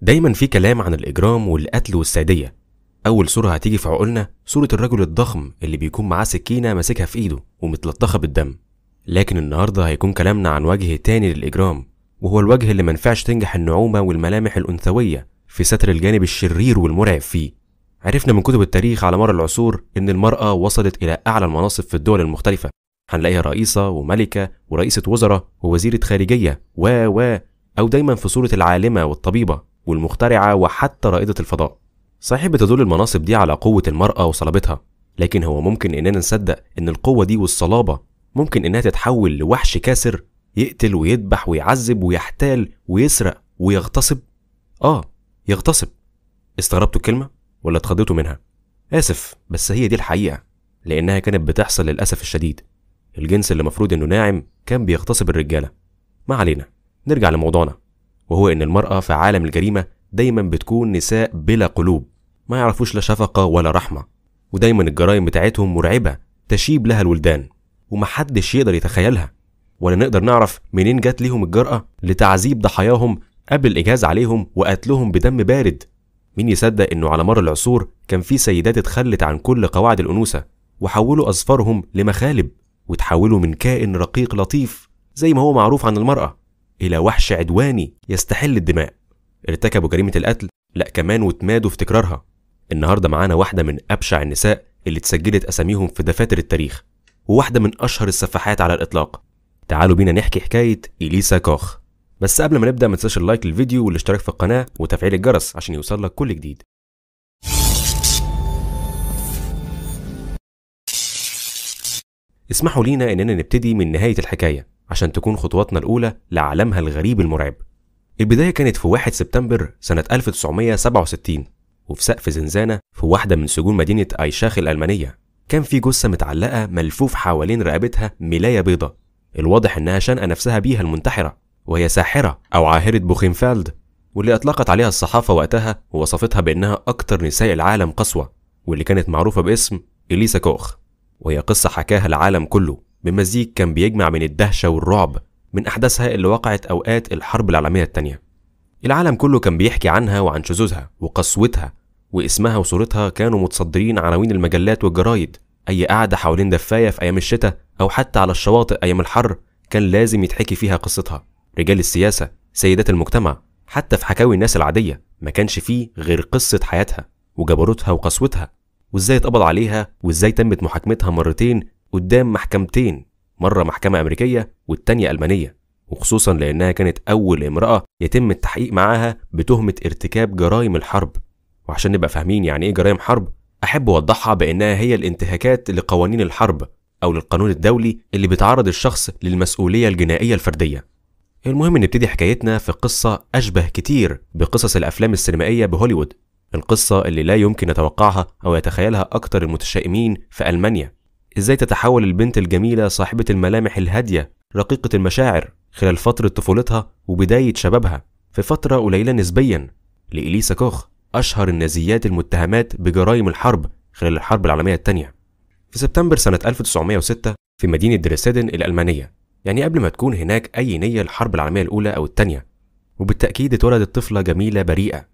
دايما في كلام عن الإجرام والقتل والسادية أول صورة هتيجي في عقولنا صورة الرجل الضخم اللي بيكون معاه سكينة ماسكها في إيده ومتلطخة بالدم لكن النهاردة هيكون كلامنا عن وجه تاني للإجرام وهو الوجه اللي منفعش تنجح النعومة والملامح الأنثوية في ستر الجانب الشرير والمرعب فيه عرفنا من كتب التاريخ على مر العصور إن المرأة وصلت إلى أعلى المناصب في الدول المختلفة هنلاقيها رئيسة وملكة ورئيسة وزراء ووزيرة خارجية و و أو دايما في صورة العالمة والطبيبة والمخترعة وحتى رائدة الفضاء صحيح بتدل المناصب دي على قوة المرأة وصلابتها لكن هو ممكن إننا نصدق إن القوة دي والصلابة ممكن إنها تتحول لوحش كاسر يقتل ويذبح ويعذب ويحتال ويسرق ويغتصب آه يغتصب استغربتوا الكلمة ولا اتخضيتوا منها آسف بس هي دي الحقيقة لأنها كانت بتحصل للأسف الشديد الجنس اللي مفروض إنه ناعم كان بيغتصب الرجالة ما علينا نرجع لموضوعنا وهو إن المرأة في عالم الجريمة دايما بتكون نساء بلا قلوب ما يعرفوش لا شفقة ولا رحمة ودايما الجرائم بتاعتهم مرعبة تشيب لها الولدان ومحدش يقدر يتخيلها ولا نقدر نعرف منين جات ليهم الجرأة لتعذيب ضحاياهم قبل الإجهاز عليهم وقتلهم بدم بارد مين يصدق إنه على مر العصور كان في سيدات اتخلت عن كل قواعد الأنوثة وحولوا أظفارهم لمخالب وتحولوا من كائن رقيق لطيف زي ما هو معروف عن المرأة إلى وحش عدواني يستحل الدماء ارتكبوا جريمة القتل لا كمان واتمادوا في تكرارها النهاردة معانا واحدة من أبشع النساء اللي اتسجلت أساميهم في دفاتر التاريخ وواحدة من أشهر السفاحات على الإطلاق تعالوا بينا نحكي حكاية إليسا كوخ بس قبل ما نبدأ ما تنساش اللايك للفيديو والاشتراك في القناة وتفعيل الجرس عشان يوصلك كل جديد اسمحوا لينا اننا نبتدي من نهاية الحكاية عشان تكون خطواتنا الأولى لعالمها الغريب المرعب. البداية كانت في 1 سبتمبر سنة 1967 وفي سقف زنزانة في واحدة من سجون مدينة أيشاخ الألمانية كان في جثة متعلقة ملفوف حوالين رقبتها ملاية بيضة الواضح إنها شنقة نفسها بيها المنتحرة وهي ساحرة أو عاهرة بوخينفالد واللي أطلقت عليها الصحافة وقتها ووصفتها بأنها أكتر نساء العالم قسوة واللي كانت معروفة باسم إليسا كوخ وهي قصة حكاها العالم كله بمزيج كان بيجمع بين الدهشة والرعب من أحداثها اللي وقعت أوقات الحرب العالمية التانية العالم كله كان بيحكي عنها وعن شذوذها وقسوتها واسمها وصورتها كانوا متصدرين عناوين المجلات والجرايد أي قاعدة حوالين دفاية في أيام الشتاء أو حتى على الشواطئ أيام الحر كان لازم يتحكي فيها قصتها رجال السياسة سيدات المجتمع حتى في حكاوي الناس العادية ما كانش فيه غير قصة حياتها وجبروتها وقسوتها وازاي اتقبض عليها وازاي تمت محاكمتها مرتين قدام محكمتين مرة محكمة أمريكية والتانية ألمانية وخصوصا لأنها كانت أول امرأة يتم التحقيق معاها بتهمة ارتكاب جرائم الحرب وعشان نبقى فاهمين يعني إيه جرائم حرب أحب أوضحها بأنها هي الانتهاكات لقوانين الحرب أو للقانون الدولي اللي بتعرض الشخص للمسؤولية الجنائية الفردية المهم نبتدي حكايتنا في قصة أشبه كتير بقصص الأفلام السينمائية بهوليوود القصة اللي لا يمكن يتوقعها أو يتخيلها أكتر المتشائمين في ألمانيا ازاي تتحول البنت الجميلة صاحبة الملامح الهادية رقيقة المشاعر خلال فترة طفولتها وبداية شبابها في فترة قليلة نسبيا لإليسا كوخ أشهر النازيات المتهمات بجرائم الحرب خلال الحرب العالمية الثانية في سبتمبر سنة 1906 في مدينة دريسدن الألمانية يعني قبل ما تكون هناك أي نية للحرب العالمية الأولى أو الثانية وبالتأكيد اتولدت طفلة جميلة بريئة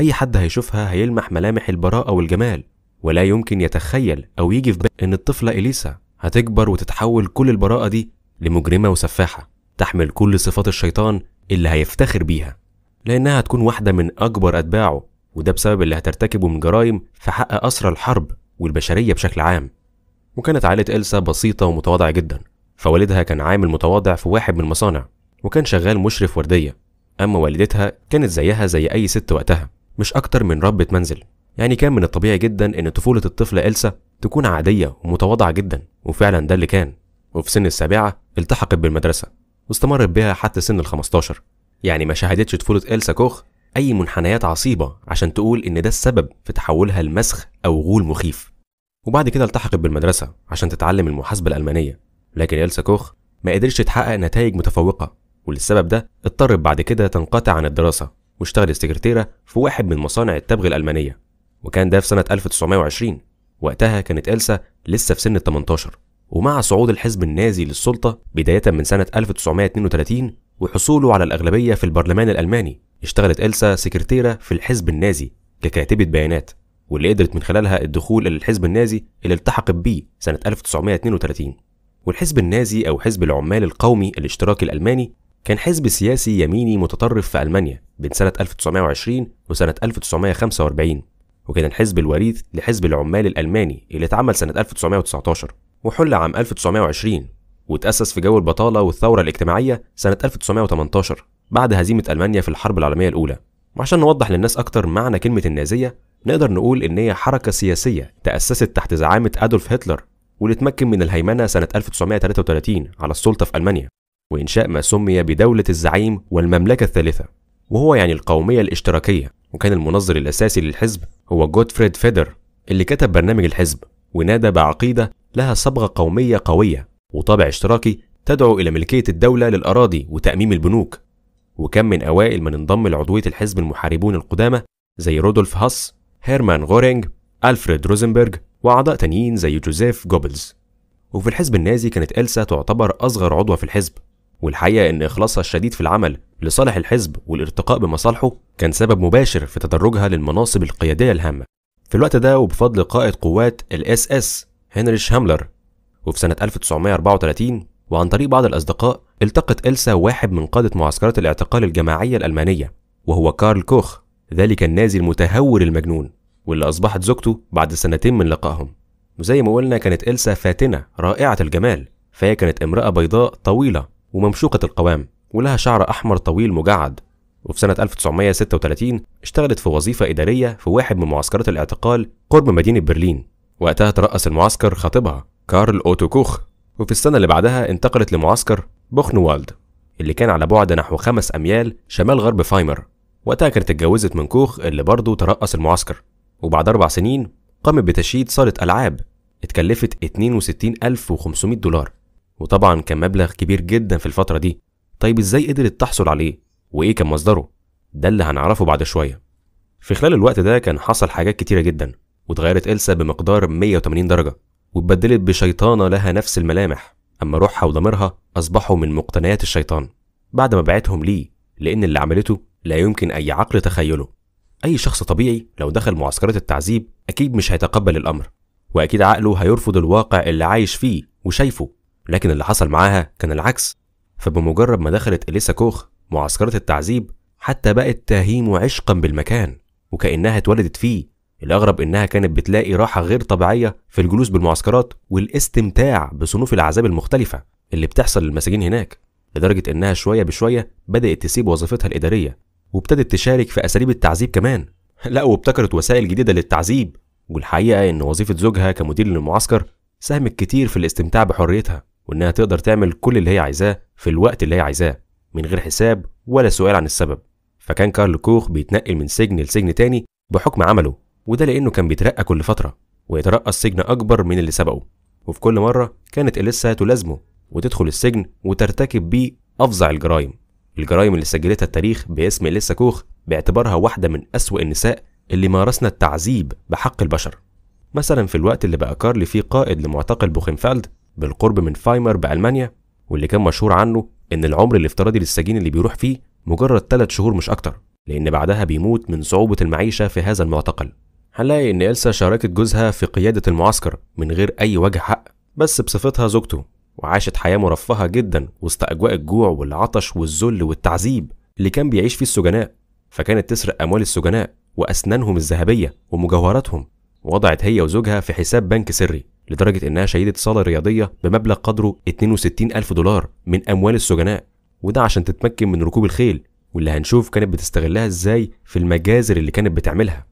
أي حد هيشوفها هيلمح ملامح البراءة والجمال ولا يمكن يتخيل أو يجي في بالي إن الطفلة إليسا هتكبر وتتحول كل البراءة دي لمجرمة وسفاحة تحمل كل صفات الشيطان اللي هيفتخر بيها لأنها هتكون واحدة من أكبر أتباعه وده بسبب اللي هترتكبه من جرائم في حق أسرى الحرب والبشرية بشكل عام وكانت عائلة إلسا بسيطة ومتواضعة جدا فوالدها كان عامل متواضع في واحد من المصانع وكان شغال مشرف وردية أما والدتها كانت زيها زي أي ست وقتها مش أكتر من ربة منزل يعني كان من الطبيعي جدا ان طفولة الطفلة إلسا تكون عادية ومتواضعة جدا وفعلا ده اللي كان وفي سن السابعة التحقت بالمدرسة واستمرت بها حتى سن ال 15 يعني ما شهدتش طفولة إلسا كوخ أي منحنيات عصيبة عشان تقول إن ده السبب في تحولها لمسخ أو غول مخيف وبعد كده التحقت بالمدرسة عشان تتعلم المحاسبة الألمانية لكن إلسا كوخ ما قدرتش تحقق نتائج متفوقة وللسبب ده اضطرت بعد كده تنقطع عن الدراسة واشتغلت سكرتيرة في واحد من مصانع التبغ الألمانية وكان ده في سنة 1920 وقتها كانت إلسا لسه في سن ال 18 ومع صعود الحزب النازي للسلطة بداية من سنة 1932 وحصوله على الأغلبية في البرلمان الألماني اشتغلت إلسا سكرتيرة في الحزب النازي ككاتبة بيانات واللي قدرت من خلالها الدخول إلى الحزب النازي اللي التحقت بيه سنة 1932 والحزب النازي أو حزب العمال القومي الاشتراكي الألماني كان حزب سياسي يميني متطرف في ألمانيا بين سنة 1920 وسنة 1945 وكان الحزب الوريث لحزب العمال الألماني اللي اتعمل سنة 1919 وحل عام 1920 وتأسس في جو البطالة والثورة الاجتماعية سنة 1918 بعد هزيمة ألمانيا في الحرب العالمية الأولى وعشان نوضح للناس أكتر معنى كلمة النازية نقدر نقول إن هي حركة سياسية تأسست تحت زعامة أدولف هتلر واللي اتمكن من الهيمنة سنة 1933 على السلطة في ألمانيا وإنشاء ما سمي بدولة الزعيم والمملكة الثالثة وهو يعني القومية الاشتراكية وكان المنظر الأساسي للحزب هو جوتفريد فيدر اللي كتب برنامج الحزب ونادى بعقيدة لها صبغة قومية قوية وطابع اشتراكي تدعو إلى ملكية الدولة للأراضي وتأميم البنوك وكم من أوائل من انضم لعضوية الحزب المحاربون القدامى زي رودولف هاس هيرمان غورينج ألفريد روزنبرج وأعضاء تانيين زي جوزيف جوبلز وفي الحزب النازي كانت إلسا تعتبر أصغر عضوة في الحزب والحقيقة إن إخلاصها الشديد في العمل لصالح الحزب والارتقاء بمصالحه كان سبب مباشر في تدرجها للمناصب القيادية الهامة في الوقت ده وبفضل قائد قوات الاس اس هنريش هاملر وفي سنة 1934 وعن طريق بعض الأصدقاء التقت إلسا واحد من قادة معسكرات الاعتقال الجماعية الألمانية وهو كارل كوخ ذلك النازي المتهور المجنون واللي أصبحت زوجته بعد سنتين من لقائهم وزي ما قلنا كانت إلسا فاتنة رائعة الجمال فهي كانت امرأة بيضاء طويلة وممشوقة القوام ولها شعر أحمر طويل مجعد وفي سنة 1936 اشتغلت في وظيفة إدارية في واحد من معسكرات الاعتقال قرب مدينة برلين وقتها ترأس المعسكر خطيبها كارل أوتو كوخ وفي السنة اللي بعدها انتقلت لمعسكر بوخنوالد اللي كان على بعد نحو خمس أميال شمال غرب فايمر وقتها كانت اتجوزت من كوخ اللي برضه ترأس المعسكر وبعد أربع سنين قامت بتشييد صالة ألعاب اتكلفت 62500 دولار وطبعا كان مبلغ كبير جدا في الفترة دي طيب ازاي قدرت تحصل عليه وايه كان مصدره ده اللي هنعرفه بعد شوية في خلال الوقت ده كان حصل حاجات كتيرة جدا واتغيرت إلسا بمقدار 180 درجة واتبدلت بشيطانة لها نفس الملامح أما روحها وضميرها أصبحوا من مقتنيات الشيطان بعد ما بعتهم ليه لأن اللي عملته لا يمكن أي عقل تخيله أي شخص طبيعي لو دخل معسكرات التعذيب أكيد مش هيتقبل الأمر وأكيد عقله هيرفض الواقع اللي عايش فيه وشايفه لكن اللي حصل معاها كان العكس فبمجرد ما دخلت إليسا كوخ معسكرة التعذيب حتى بقت تهيم عشقا بالمكان وكأنها اتولدت فيه الأغرب إنها كانت بتلاقي راحة غير طبيعية في الجلوس بالمعسكرات والاستمتاع بصنوف العذاب المختلفة اللي بتحصل للمساجين هناك لدرجة إنها شوية بشوية بدأت تسيب وظيفتها الإدارية وابتدت تشارك في أساليب التعذيب كمان لا وابتكرت وسائل جديدة للتعذيب والحقيقة إن وظيفة زوجها كمدير للمعسكر ساهمت كتير في الاستمتاع بحريتها وإنها تقدر تعمل كل اللي هي عايزاه في الوقت اللي هي عايزاه من غير حساب ولا سؤال عن السبب فكان كارل كوخ بيتنقل من سجن لسجن تاني بحكم عمله وده لأنه كان بيترقى كل فترة ويترقى السجن أكبر من اللي سبقه وفي كل مرة كانت إليسا تلازمه وتدخل السجن وترتكب بيه أفظع الجرائم الجرائم اللي سجلتها التاريخ باسم إليسا كوخ باعتبارها واحدة من أسوأ النساء اللي مارسنا التعذيب بحق البشر مثلا في الوقت اللي بقى كارل فيه قائد لمعتقل بوخنفالد بالقرب من فايمر بألمانيا واللي كان مشهور عنه إن العمر الافتراضي للسجين اللي بيروح فيه مجرد 3 شهور مش أكتر لأن بعدها بيموت من صعوبة المعيشة في هذا المعتقل هنلاقي إن إلسا شاركت جوزها في قيادة المعسكر من غير أي وجه حق بس بصفتها زوجته وعاشت حياة مرفهة جدا وسط أجواء الجوع والعطش والذل والتعذيب اللي كان بيعيش فيه السجناء فكانت تسرق أموال السجناء وأسنانهم الذهبية ومجوهراتهم ووضعت هي وزوجها في حساب بنك سري لدرجة إنها شهيدة صالة رياضية بمبلغ قدره 62 ألف دولار من أموال السجناء وده عشان تتمكن من ركوب الخيل واللي هنشوف كانت بتستغلها إزاي في المجازر اللي كانت بتعملها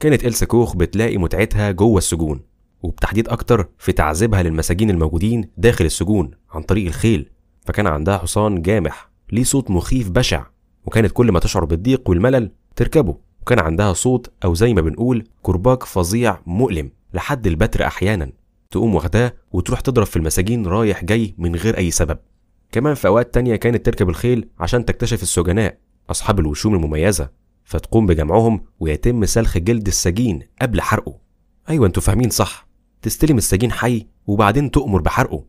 كانت إلسا كوخ بتلاقي متعتها جوه السجون وبتحديد أكتر في تعذيبها للمساجين الموجودين داخل السجون عن طريق الخيل فكان عندها حصان جامح ليه صوت مخيف بشع وكانت كل ما تشعر بالضيق والملل تركبه وكان عندها صوت أو زي ما بنقول كرباج فظيع مؤلم لحد البتر أحيانا تقوم واخداه وتروح تضرب في المساجين رايح جاي من غير أي سبب كمان في أوقات تانية كانت تركب الخيل عشان تكتشف السجناء أصحاب الوشوم المميزة فتقوم بجمعهم ويتم سلخ جلد السجين قبل حرقه أيوة أنتوا فاهمين صح تستلم السجين حي وبعدين تؤمر بحرقه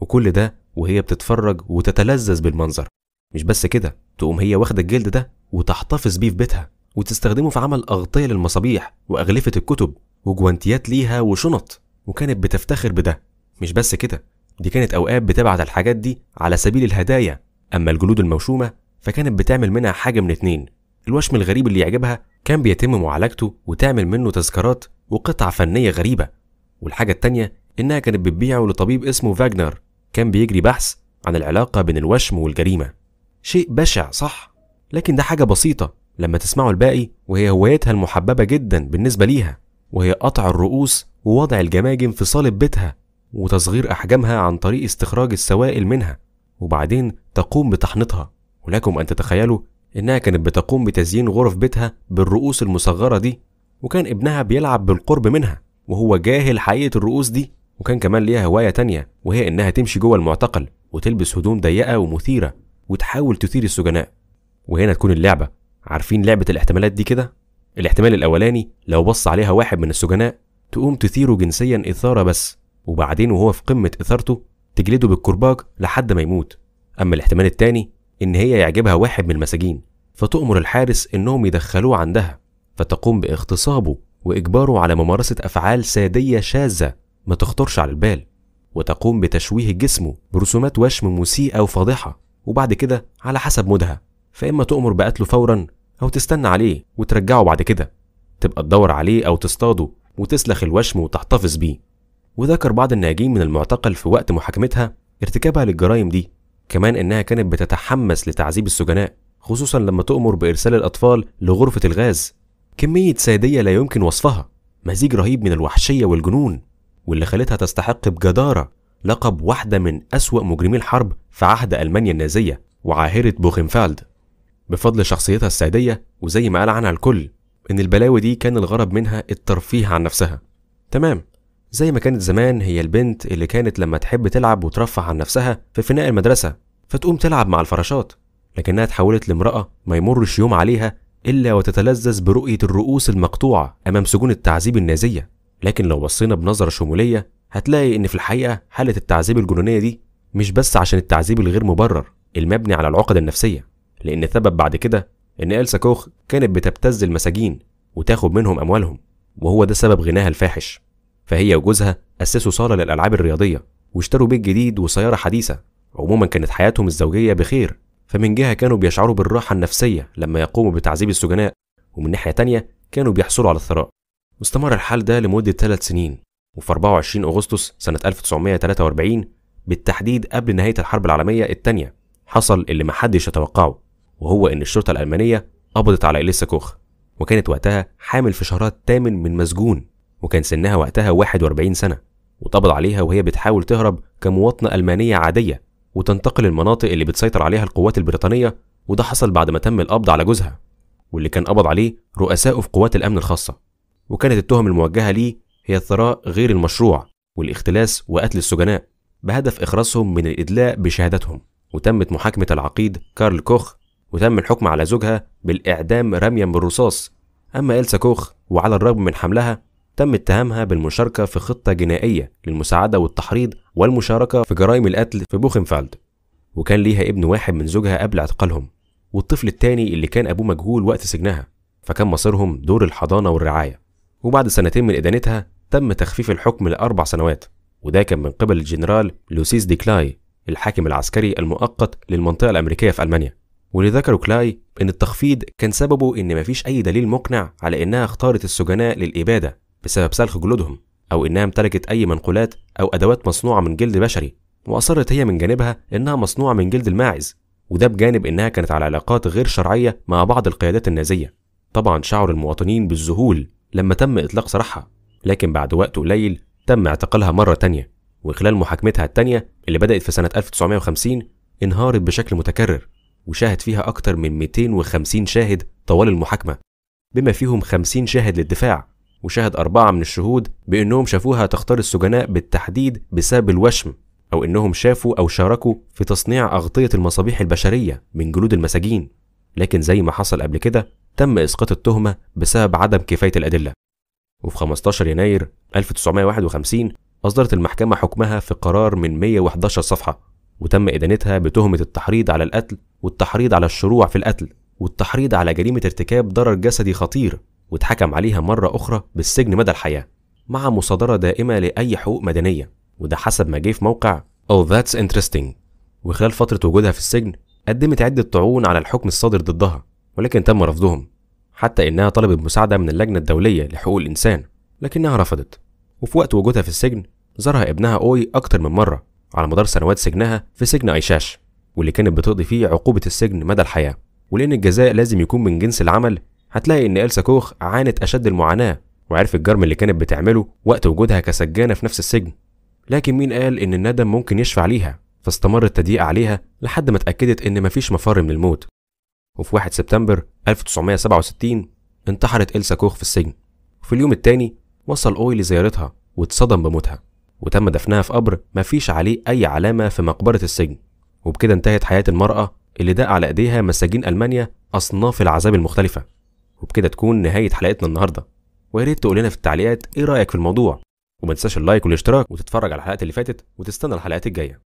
وكل ده وهي بتتفرج وتتلذذ بالمنظر مش بس كده تقوم هي واخدة الجلد ده وتحتفظ بيه في بيتها وتستخدمه في عمل أغطية للمصابيح وأغلفة الكتب وجوانتيات ليها وشنط وكانت بتفتخر بده مش بس كده دي كانت أوقات بتبعت الحاجات دي على سبيل الهدايا أما الجلود الموشومة فكانت بتعمل منها حاجة من اتنين الوشم الغريب اللي يعجبها كان بيتم معالجته وتعمل منه تذكارات وقطع فنية غريبة والحاجة التانية إنها كانت بتبيعه لطبيب اسمه فاجنر كان بيجري بحث عن العلاقة بين الوشم والجريمة شيء بشع صح لكن ده حاجة بسيطة لما تسمعوا الباقي وهي هوايتها المحببة جدا بالنسبة ليها وهي قطع الرؤوس ووضع الجماجم في صالب بيتها وتصغير أحجامها عن طريق استخراج السوائل منها وبعدين تقوم بتحنيطها ولكم أن تتخيلوا إنها كانت بتقوم بتزيين غرف بيتها بالرؤوس المصغرة دي وكان ابنها بيلعب بالقرب منها وهو جاهل حقيقة الرؤوس دي وكان كمان ليها هواية تانية وهي إنها تمشي جوه المعتقل وتلبس هدوم ضيقة ومثيرة وتحاول تثير السجناء وهنا تكون اللعبة عارفين لعبة الاحتمالات دي كده؟ الاحتمال الأولاني لو بص عليها واحد من السجناء تقوم تثيره جنسيا إثارة بس وبعدين وهو في قمة إثارته تجلده بالكرباج لحد ما يموت أما الاحتمال التاني إن هي يعجبها واحد من المساجين فتؤمر الحارس إنهم يدخلوه عندها فتقوم باغتصابه وإجباره على ممارسة أفعال سادية شاذة ما تخطرش على البال وتقوم بتشويه جسمه برسومات وشم مسيئة وفاضحة وبعد كده على حسب مودها فإما تؤمر بقتله فورا أو تستنى عليه وترجعه بعد كده تبقى تدور عليه أو تصطاده وتسلخ الوشم وتحتفظ بيه وذكر بعض الناجين من المعتقل في وقت محاكمتها ارتكابها للجرائم دي كمان إنها كانت بتتحمس لتعذيب السجناء خصوصا لما تؤمر بإرسال الأطفال لغرفة الغاز كمية سادية لا يمكن وصفها مزيج رهيب من الوحشية والجنون واللي خلتها تستحق بجدارة لقب واحدة من أسوأ مجرمي الحرب في عهد ألمانيا النازية وعاهرة بوخنفالد بفضل شخصيتها السعيدية وزي ما قال عنها الكل إن البلاوي دي كان الغرض منها الترفيه عن نفسها تمام زي ما كانت زمان هي البنت اللي كانت لما تحب تلعب وترفه عن نفسها في فناء المدرسة فتقوم تلعب مع الفراشات لكنها اتحولت لامرأة ما يمرش يوم عليها إلا وتتلذذ برؤية الرؤوس المقطوعة أمام سجون التعذيب النازية لكن لو بصينا بنظرة شمولية هتلاقي إن في الحقيقة حالة التعذيب الجنونية دي مش بس عشان التعذيب الغير مبرر المبني على العقد النفسية لأن ثبت بعد كده إن إلسا كوخ كانت بتبتز المساجين وتاخد منهم أموالهم وهو ده سبب غناها الفاحش فهي وجوزها أسسوا صالة للألعاب الرياضية واشتروا بيت جديد وسيارة حديثة عموما كانت حياتهم الزوجية بخير فمن جهة كانوا بيشعروا بالراحة النفسية لما يقوموا بتعذيب السجناء ومن ناحية تانية كانوا بيحصلوا على الثراء واستمر الحال ده لمدة ثلاث سنين وفي 24 أغسطس سنة 1943 بالتحديد قبل نهاية الحرب العالمية الثانية حصل اللي محدش يتوقعه وهو إن الشرطة الألمانية قبضت على إليسا كوخ وكانت وقتها حامل في شهرها الثامن من مسجون وكان سنها وقتها 41 سنة وطبض عليها وهي بتحاول تهرب كمواطنة ألمانية عادية وتنتقل المناطق اللي بتسيطر عليها القوات البريطانية وده حصل بعد ما تم القبض على جوزها واللي كان قبض عليه رؤسائه في قوات الأمن الخاصة وكانت التهم الموجهة ليه هي الثراء غير المشروع والاختلاس وقتل السجناء بهدف اخراسهم من الإدلاء بشهادتهم وتمت محاكمة العقيد كارل كوخ وتم الحكم على زوجها بالإعدام رميا بالرصاص أما إلسا كوخ وعلى الرغم من حملها تم اتهامها بالمشاركة في خطة جنائية للمساعدة والتحريض والمشاركة في جرائم القتل في بوخنفالد وكان ليها ابن واحد من زوجها قبل اعتقالهم والطفل الثاني اللي كان أبوه مجهول وقت سجنها فكان مصيرهم دور الحضانة والرعاية وبعد سنتين من إدانتها تم تخفيف الحكم لأربع سنوات وده كان من قبل الجنرال لوسيس ديكلاي الحاكم العسكري المؤقت للمنطقة الأمريكية في ألمانيا واللي ذكره كلاي إن التخفيض كان سببه إن مفيش أي دليل مقنع على إنها اختارت السجناء للإبادة بسبب سلخ جلودهم أو إنها امتلكت أي منقولات أو أدوات مصنوعة من جلد بشري وأصرت هي من جانبها إنها مصنوعة من جلد الماعز وده بجانب إنها كانت على علاقات غير شرعية مع بعض القيادات النازية طبعا شعر المواطنين بالذهول لما تم إطلاق سراحها لكن بعد وقت قليل تم اعتقالها مرة تانية وخلال محاكمتها التانية اللي بدأت في سنة 1950 انهارت بشكل متكرر وشاهد فيها أكثر من 250 شاهد طوال المحاكمة بما فيهم 50 شاهد للدفاع وشاهد أربعة من الشهود بأنهم شافوها تختار السجناء بالتحديد بسبب الوشم أو أنهم شافوا أو شاركوا في تصنيع أغطية المصابيح البشرية من جلود المساجين لكن زي ما حصل قبل كده تم إسقاط التهمة بسبب عدم كفاية الأدلة وفي 15 يناير 1951 أصدرت المحكمة حكمها في قرار من 111 صفحة وتم إدانتها بتهمة التحريض على القتل والتحريض على الشروع في القتل والتحريض على جريمة ارتكاب ضرر جسدي خطير واتحكم عليها مرة أخرى بالسجن مدى الحياة مع مصادرة دائمة لأي حقوق مدنية وده حسب ما جه في موقع Oh That's Interesting وخلال فترة وجودها في السجن قدمت عدة طعون على الحكم الصادر ضدها ولكن تم رفضهم حتى إنها طلبت مساعدة من اللجنة الدولية لحقوق الإنسان لكنها رفضت وفي وقت وجودها في السجن زارها ابنها أوي أكتر من مرة على مدار سنوات سجنها في سجن عيشاش واللي كانت بتقضي فيه عقوبة السجن مدى الحياة ولأن الجزاء لازم يكون من جنس العمل هتلاقي إن إلسا كوخ عانت أشد المعاناة وعرف الجرم اللي كانت بتعمله وقت وجودها كسجانة في نفس السجن لكن مين قال إن الندم ممكن يشفع ليها فاستمر التضييق عليها لحد ما اتأكدت إن مفيش مفر من الموت وفي 1 سبتمبر 1967 انتحرت إلسا كوخ في السجن وفي اليوم التاني وصل أوي لزيارتها واتصدم بموتها وتم دفنها في قبر مفيش عليه أي علامة في مقبرة السجن وبكده انتهت حياة المرأة اللي داق على إيديها مساجين ألمانيا أصناف العذاب المختلفة وبكده تكون نهاية حلقتنا النهاردة ويا ريت تقول لنا في التعليقات إيه رأيك في الموضوع وما تنساش اللايك والاشتراك وتتفرج على الحلقات اللي فاتت وتستنى الحلقات الجايه